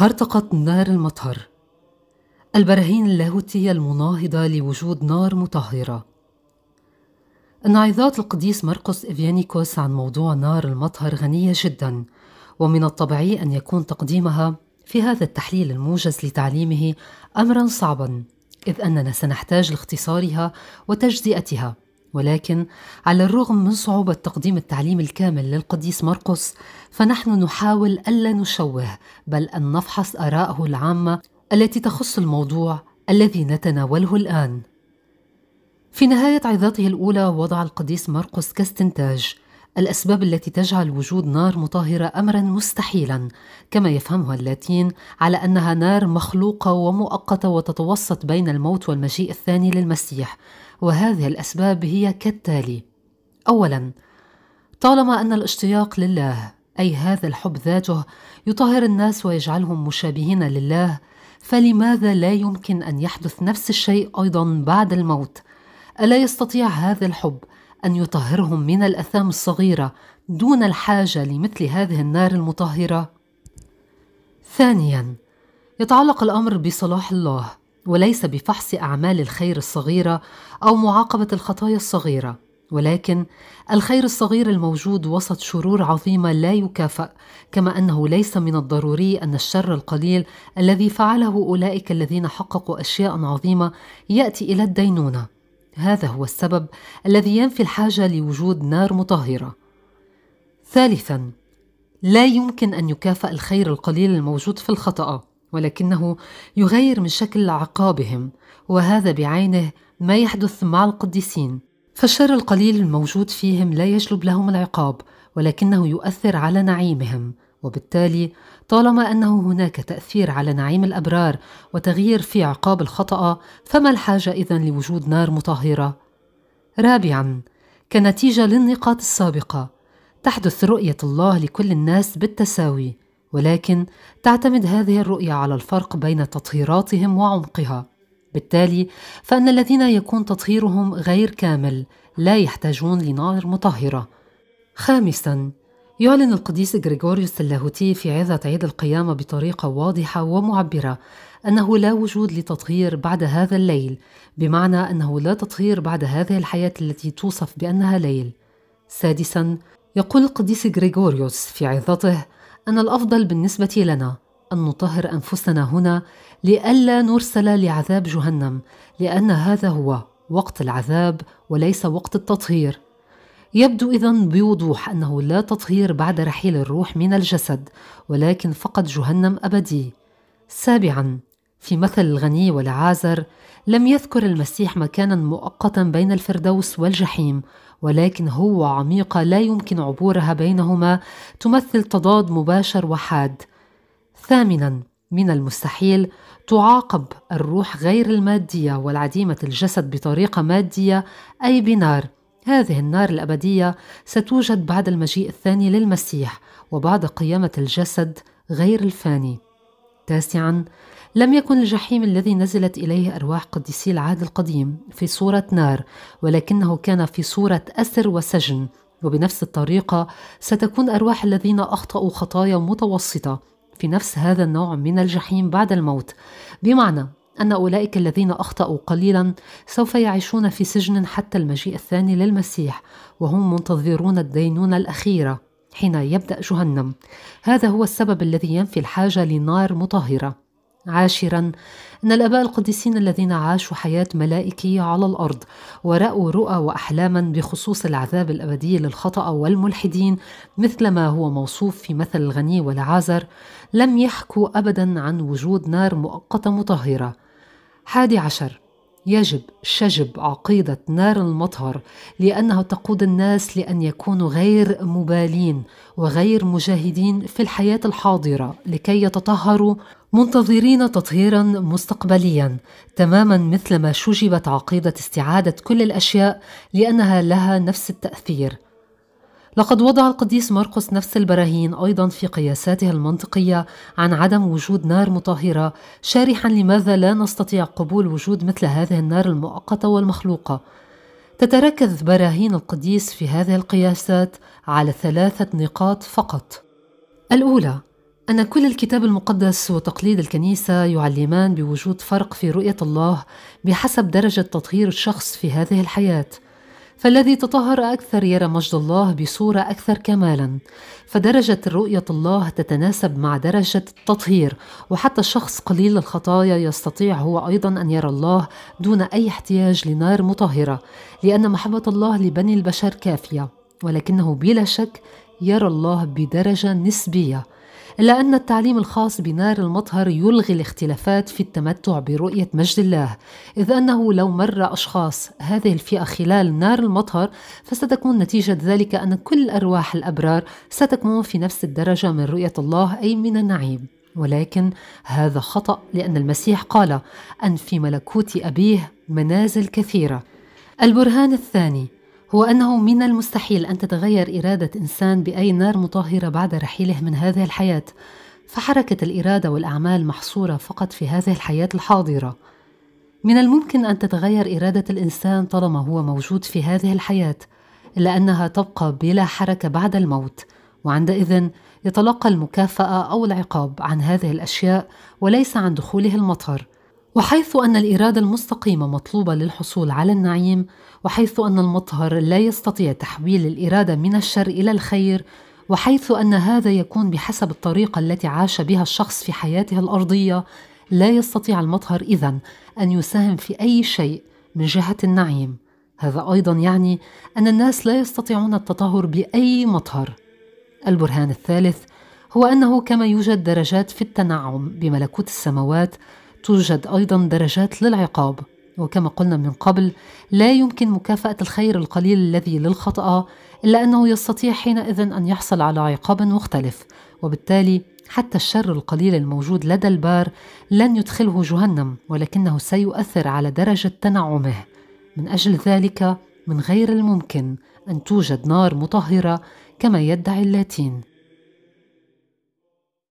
هرطقت نار المطهر البراهين اللاهوتية المناهضة لوجود نار مطهرة انعظات القديس مرقس إفيانيكوس عن موضوع نار المطهر غنية جدا ومن الطبيعي أن يكون تقديمها في هذا التحليل الموجز لتعليمه أمرا صعبا إذ أننا سنحتاج لاختصارها وتجزئتها ولكن على الرغم من صعوبة تقديم التعليم الكامل للقديس مرقس فنحن نحاول ألا نشوه بل أن نفحص آراءه العامة التي تخص الموضوع الذي نتناوله الآن في نهاية عظاته الأولى وضع القديس مرقس كاستنتاج الأسباب التي تجعل وجود نار مطهرة أمرا مستحيلا كما يفهمها اللاتين على أنها نار مخلوقة ومؤقتة وتتوسط بين الموت والمجيء الثاني للمسيح وهذه الأسباب هي كالتالي: أولاً، طالما أن الاشتياق لله أي هذا الحب ذاته يطهر الناس ويجعلهم مشابهين لله، فلماذا لا يمكن أن يحدث نفس الشيء أيضا بعد الموت؟ ألا يستطيع هذا الحب أن يطهرهم من الأثام الصغيرة دون الحاجة لمثل هذه النار المطهرة؟ ثانيا، يتعلق الأمر بصلاح الله وليس بفحص اعمال الخير الصغيره او معاقبه الخطايا الصغيره ولكن الخير الصغير الموجود وسط شرور عظيمه لا يكافأ كما انه ليس من الضروري ان الشر القليل الذي فعله اولئك الذين حققوا اشياء عظيمه ياتي الى الدينونه هذا هو السبب الذي ينفي الحاجه لوجود نار مطهره ثالثا لا يمكن ان يكافأ الخير القليل الموجود في الخطأ ولكنه يغير من شكل عقابهم وهذا بعينه ما يحدث مع القديسين فالشر القليل الموجود فيهم لا يجلب لهم العقاب ولكنه يؤثر على نعيمهم وبالتالي طالما انه هناك تاثير على نعيم الابرار وتغيير في عقاب الخطا فما الحاجه اذا لوجود نار مطهره رابعا كنتيجه للنقاط السابقه تحدث رؤيه الله لكل الناس بالتساوي ولكن تعتمد هذه الرؤيه على الفرق بين تطهيراتهم وعمقها بالتالي فان الذين يكون تطهيرهم غير كامل لا يحتاجون لنار مطهره خامسا يعلن القديس غريغوريوس اللاهوتي في عظة عيد القيامة بطريقة واضحة ومعبرة أنه لا وجود لتطهير بعد هذا الليل، بمعنى أنه لا تطهير بعد هذه الحياة التي توصف بأنها ليل. سادساً، يقول القديس غريغوريوس في عظته: أن الأفضل بالنسبة لنا أن نطهر أنفسنا هنا لئلا نرسل لعذاب جهنم لأن هذا هو وقت العذاب وليس وقت التطهير يبدو اذا بوضوح انه لا تطهير بعد رحيل الروح من الجسد ولكن فقط جهنم ابدي سابعا في مثل الغني والعازر لم يذكر المسيح مكانا مؤقتا بين الفردوس والجحيم ولكن هو عميقه لا يمكن عبورها بينهما تمثل تضاد مباشر وحاد ثامنا من المستحيل تعاقب الروح غير الماديه والعديمه الجسد بطريقه ماديه اي بنار هذه النار الابديه ستوجد بعد المجيء الثاني للمسيح وبعد قيامه الجسد غير الفاني تاسعا لم يكن الجحيم الذي نزلت إليه أرواح قديسي العهد القديم في صورة نار ولكنه كان في صورة أسر وسجن وبنفس الطريقة ستكون أرواح الذين أخطأوا خطايا متوسطة في نفس هذا النوع من الجحيم بعد الموت بمعنى أن أولئك الذين أخطأوا قليلا سوف يعيشون في سجن حتى المجيء الثاني للمسيح وهم منتظرون الدينونة الأخيرة حين يبدأ جهنم هذا هو السبب الذي ينفي الحاجة لنار مطهرة عاشرا أن الآباء القديسين الذين عاشوا حياة ملائكية على الأرض ورأوا رؤى وأحلاما بخصوص العذاب الأبدي للخطأ والملحدين مثل ما هو موصوف في مثل الغني والعازر لم يحكوا أبدا عن وجود نار مؤقتة مطهرة حادي عشر يجب شجب عقيده نار المطهر لانها تقود الناس لان يكونوا غير مبالين وغير مجاهدين في الحياه الحاضره لكي يتطهروا منتظرين تطهيرا مستقبليا تماما مثلما شجبت عقيده استعاده كل الاشياء لانها لها نفس التاثير لقد وضع القديس مرقس نفس البراهين ايضا في قياساته المنطقيه عن عدم وجود نار مطهره شارحا لماذا لا نستطيع قبول وجود مثل هذه النار المؤقته والمخلوقه تتركز براهين القديس في هذه القياسات على ثلاثه نقاط فقط الاولى أن كل الكتاب المقدس وتقليد الكنيسة يعلمان بوجود فرق في رؤية الله بحسب درجة تطهير الشخص في هذه الحياة، فالذي تطهر اكثر يرى مجد الله بصوره اكثر كمالا فدرجه رؤيه الله تتناسب مع درجه التطهير وحتى الشخص قليل الخطايا يستطيع هو ايضا ان يرى الله دون اي احتياج لنار مطهره لان محبه الله لبني البشر كافيه ولكنه بلا شك يرى الله بدرجه نسبيه إلا أن التعليم الخاص بنار المطهر يلغي الاختلافات في التمتع برؤية مجد الله إذ أنه لو مر أشخاص هذه الفئة خلال نار المطهر فستكون نتيجة ذلك أن كل أرواح الأبرار ستكون في نفس الدرجة من رؤية الله أي من النعيم ولكن هذا خطأ لأن المسيح قال أن في ملكوت أبيه منازل كثيرة البرهان الثاني هو أنه من المستحيل أن تتغير إرادة إنسان بأي نار مطهرة بعد رحيله من هذه الحياة، فحركة الإرادة والأعمال محصورة فقط في هذه الحياة الحاضرة. من الممكن أن تتغير إرادة الإنسان طالما هو موجود في هذه الحياة، إلا أنها تبقى بلا حركة بعد الموت، وعندئذ يتلقى المكافأة أو العقاب عن هذه الأشياء وليس عن دخوله المطر. وحيث أن الإرادة المستقيمة مطلوبة للحصول على النعيم، وحيث أن المطهر لا يستطيع تحويل الإرادة من الشر إلى الخير، وحيث أن هذا يكون بحسب الطريقة التي عاش بها الشخص في حياته الأرضية، لا يستطيع المطهر إذا أن يساهم في أي شيء من جهة النعيم. هذا أيضا يعني أن الناس لا يستطيعون التطهر بأي مطهر. البرهان الثالث هو أنه كما يوجد درجات في التنعم بملكوت السماوات، توجد أيضا درجات للعقاب وكما قلنا من قبل لا يمكن مكافأة الخير القليل الذي للخطأ إلا أنه يستطيع حينئذ أن يحصل على عقاب مختلف وبالتالي حتى الشر القليل الموجود لدى البار لن يدخله جهنم ولكنه سيؤثر على درجة تنعمه من أجل ذلك من غير الممكن أن توجد نار مطهرة كما يدعي اللاتين